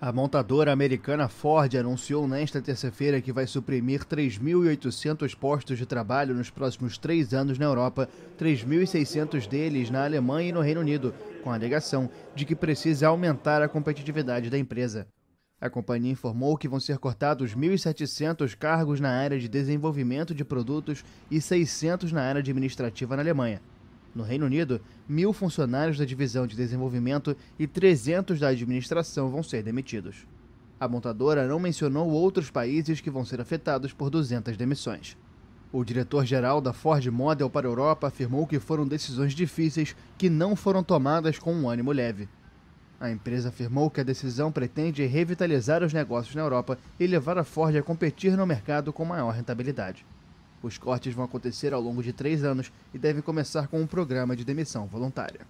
A montadora americana Ford anunciou nesta terça-feira que vai suprimir 3.800 postos de trabalho nos próximos três anos na Europa, 3.600 deles na Alemanha e no Reino Unido, com a alegação de que precisa aumentar a competitividade da empresa. A companhia informou que vão ser cortados 1.700 cargos na área de desenvolvimento de produtos e 600 na área administrativa na Alemanha. No Reino Unido, mil funcionários da divisão de desenvolvimento e 300 da administração vão ser demitidos. A montadora não mencionou outros países que vão ser afetados por 200 demissões. O diretor-geral da Ford Model para a Europa afirmou que foram decisões difíceis que não foram tomadas com um ânimo leve. A empresa afirmou que a decisão pretende revitalizar os negócios na Europa e levar a Ford a competir no mercado com maior rentabilidade. Os cortes vão acontecer ao longo de três anos e devem começar com um programa de demissão voluntária.